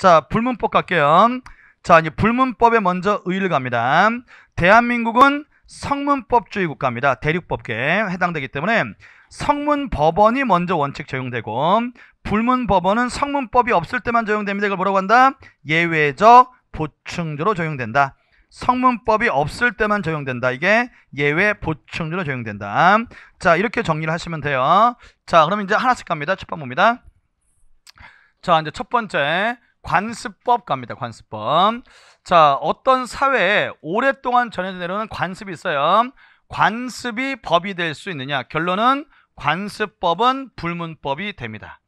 자, 불문법 갈게요. 자, 이제 불문법에 먼저 의를 갑니다. 대한민국은 성문법주의 국가입니다. 대륙법계에 해당되기 때문에 성문법원이 먼저 원칙 적용되고 불문법원은 성문법이 없을 때만 적용됩니다. 이걸 뭐라고 한다? 예외적 보충조로 적용된다. 성문법이 없을 때만 적용된다. 이게 예외 보충조로 적용된다. 자, 이렇게 정리를 하시면 돼요. 자, 그럼 이제 하나씩 갑니다. 첫 번째입니다. 자, 이제 첫 번째 관습법 갑니다. 관습법. 자, 어떤 사회에 오랫동안 전해져 내려오는 관습이 있어요. 관습이 법이 될 수 있느냐? 결론은 관습법은 불문법이 됩니다.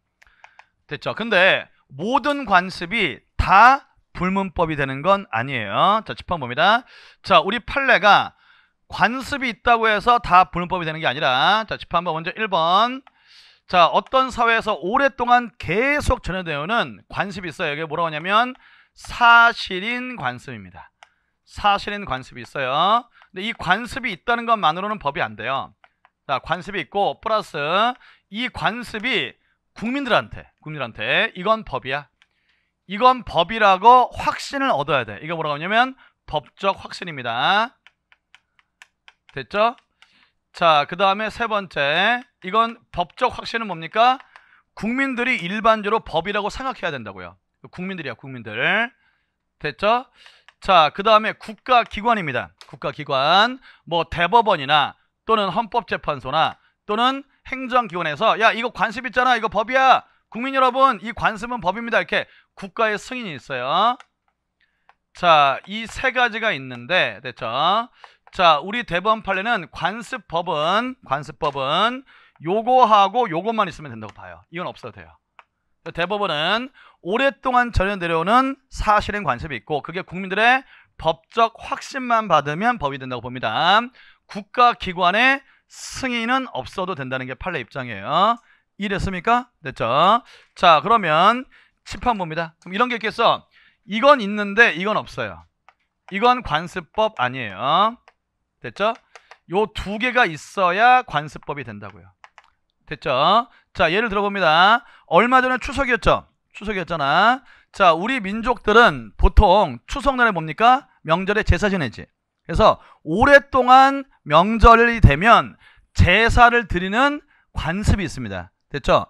됐죠? 근데 모든 관습이 다 불문법이 되는 건 아니에요. 자, 짚어봅니다. 자, 우리 판례가 관습이 있다고 해서 다 불문법이 되는 게 아니라 자, 짚어 한번 먼저 1번 자 어떤 사회에서 오랫동안 계속 전해되는 관습이 있어요. 이게 뭐라고 하냐면 사실인 관습입니다. 사실인 관습이 있어요. 근데 이 관습이 있다는 것만으로는 법이 안 돼요. 자, 관습이 있고 플러스 이 관습이 국민들한테 국민들한테 이건 법이야. 이건 법이라고 확신을 얻어야 돼. 이거 뭐라고 하냐면 법적 확신입니다. 됐죠? 자, 그 다음에 세 번째. 이건 법적 확신은 뭡니까? 국민들이 일반적으로 법이라고 생각해야 된다고요. 국민들이야, 국민들. 됐죠? 자, 그 다음에 국가기관입니다. 국가기관. 뭐 대법원이나 또는 헌법재판소나 또는 행정기관에서 야, 이거 관습 있잖아. 이거 법이야. 국민 여러분, 이 관습은 법입니다. 이렇게 국가의 승인이 있어요. 자, 이 세 가지가 있는데, 됐죠? 자, 우리 대법원 판례는 관습법은 관습법은 요거하고 요것만 있으면 된다고 봐요. 이건 없어도 돼요. 대법원은 오랫동안 전해 내려오는 사실인 관습이 있고 그게 국민들의 법적 확신만 받으면 법이 된다고 봅니다. 국가기관의 승인은 없어도 된다는 게 판례 입장이에요. 이랬습니까? 됐죠? 자 그러면 집합봅니다 그럼 이런 게 있겠어. 이건 있는데 이건 없어요. 이건 관습법 아니에요. 됐죠? 요 두 개가 있어야 관습법이 된다고요. 됐죠? 자, 예를 들어봅니다. 얼마 전에 추석이었죠? 추석이었잖아. 자, 우리 민족들은 보통 추석날에 뭡니까? 명절에 제사 지내지. 그래서 오랫동안 명절이 되면 제사를 드리는 관습이 있습니다. 됐죠?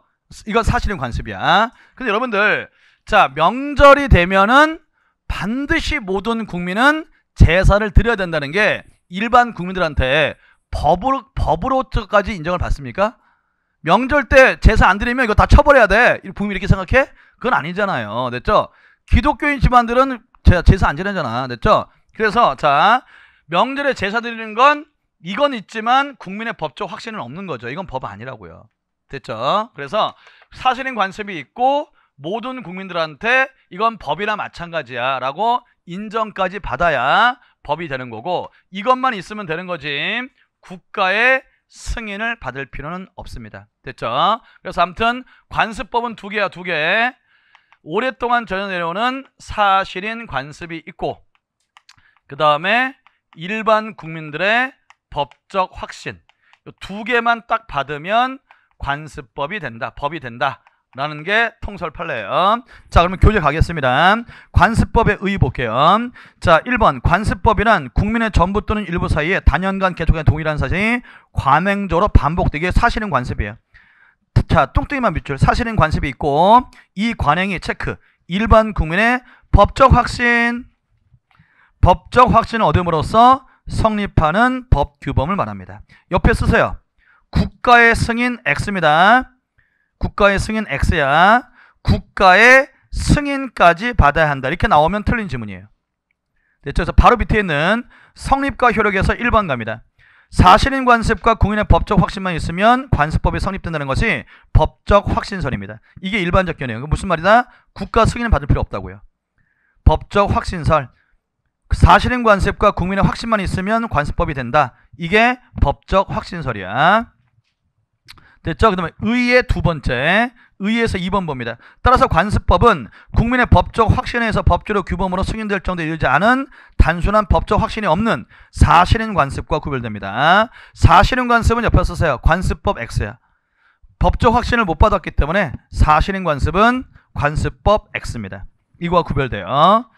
이건 사실은 관습이야. 근데 여러분들, 자, 명절이 되면은 반드시 모든 국민은 제사를 드려야 된다는 게 일반 국민들한테 법으로 법으로까지 인정을 받습니까? 명절 때 제사 안 드리면 이거 다 처벌해야 돼. 국민 이렇게 생각해? 그건 아니잖아요. 됐죠? 기독교인 집안들은 제사 안 지내잖아. 됐죠? 그래서 자 명절에 제사 드리는 건 이건 있지만 국민의 법적 확신은 없는 거죠. 이건 법 아니라고요. 됐죠? 그래서 사실인 관습이 있고 모든 국민들한테 이건 법이나 마찬가지야 라고 인정까지 받아야 법이 되는 거고 이것만 있으면 되는 거지 국가의 승인을 받을 필요는 없습니다. 됐죠? 그래서 아무튼 관습법은 두 개야 두 개. 오랫동안 전해내려오는 사실인 관습이 있고 그 다음에 일반 국민들의 법적 확신 두 개만 딱 받으면 관습법이 된다. 법이 된다. 라는 게 통설판례예요. 자, 그러면 교재 가겠습니다. 관습법의 의복해요. 자, 1번 관습법이란 국민의 전부 또는 일부 사이에 단연간 계속된 동일한 사실이 관행적으로 반복되게 사실은 관습이에요. 자, 뚱뚱이만 밑줄 사실은 관습이 있고 이 관행이 체크 일반 국민의 법적 확신 법적 확신을 얻음으로써 성립하는 법 규범을 말합니다. 옆에 쓰세요. 국가의 승인 X입니다. 국가의 승인 X야 국가의 승인까지 받아야 한다. 이렇게 나오면 틀린 지문이에요. 그래서 네, 바로 밑에 있는 성립과 효력에서 1번 갑니다. 사실인 관습과 공인의 법적 확신만 있으면 관습법이 성립된다는 것이 법적 확신설입니다. 이게 일반적 견해예요. 무슨 말이다? 국가 승인을 받을 필요 없다고요. 법적 확신설. 사실인 관습과 국민의 확신만 있으면 관습법이 된다. 이게 법적 확신설이야. 됐죠? 그 다음에 의의 두 번째. 의에서 2번 봅니다. 따라서 관습법은 국민의 법적 확신에서 법조로 규범으로 승인될 정도에 이르지 않은 단순한 법적 확신이 없는 사실인 관습과 구별됩니다. 사실인 관습은 옆에 쓰세요. 관습법 X야. 법적 확신을 못 받았기 때문에 사실인 관습은 관습법 X입니다. 이거와 구별돼요.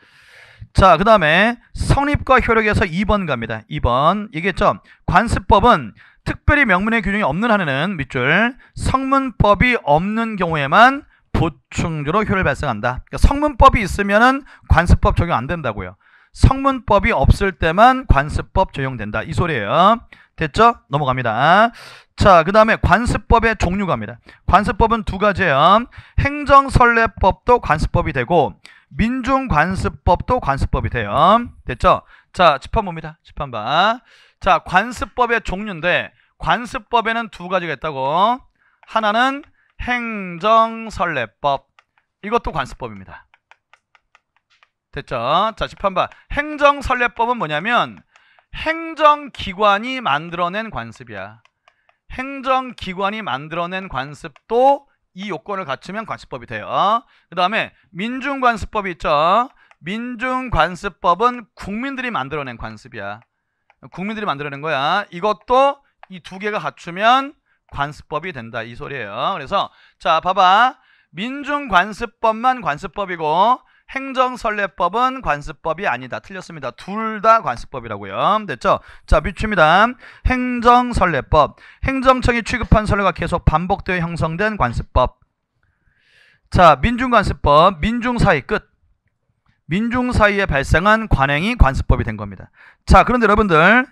자, 그 다음에 성립과 효력에서 2번 갑니다. 2번. 이게 했 관습법은 특별히 명문의 규정이 없는 한에는 밑줄 성문법이 없는 경우에만 보충주로 효를 발생한다. 그러니까 성문법이 있으면은 관습법 적용 안 된다고요. 성문법이 없을 때만 관습법 적용된다. 이 소리예요. 됐죠? 넘어갑니다. 자, 그 다음에 관습법의 종류가입니다. 관습법은 두 가지예요. 행정설례법도 관습법이 되고 민중관습법도 관습법이 돼요. 됐죠? 자, 집합봅니다 집합봐. 자, 관습법의 종류인데 관습법에는 두 가지가 있다고. 하나는 행정설례법 이것도 관습법입니다. 됐죠? 자, 13번. 행정설례법은 뭐냐면 행정기관이 만들어낸 관습이야. 행정기관이 만들어낸 관습도 이 요건을 갖추면 관습법이 돼요. 그 다음에 민중관습법이 있죠. 민중관습법은 국민들이 만들어낸 관습이야. 국민들이 만들어낸 거야. 이것도 이 두 개가 갖추면 관습법이 된다 이 소리예요. 그래서 자 봐봐 민중관습법만 관습법이고 행정설례법은 관습법이 아니다. 틀렸습니다. 둘 다 관습법이라고요. 됐죠? 자, 밑줄입니다. 행정설례법 행정청이 취급한 선례가 계속 반복되어 형성된 관습법. 자, 민중관습법. 민중사의 끝. 민중 사이에 발생한 관행이 관습법이 된 겁니다. 자, 그런데 여러분들,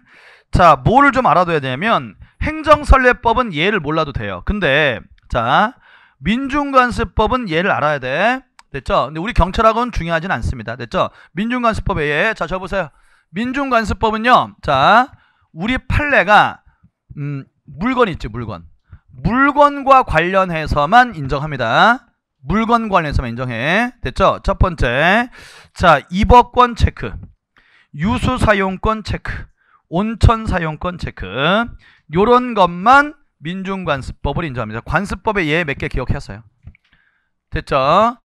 자, 뭐를 좀 알아둬야 되냐면 행정설례법은 예를 몰라도 돼요. 근데 자, 민중관습법은 예를 알아야 돼. 됐죠? 근데 우리 경찰학원 중요하진 않습니다. 됐죠? 민중관습법에 예. 자, 저 보세요. 민중관습법은요. 자, 우리 판례가 음, 물건 있지, 물건. 물건과 관련해서만 인정합니다. 물건 관련해서만 인정해. 됐죠? 첫 번째. 자, 입법권 체크. 유수 사용권 체크. 온천 사용권 체크. 요런 것만 민중관습법을 인정합니다. 관습법의 예 몇 개 기억했어요. 됐죠?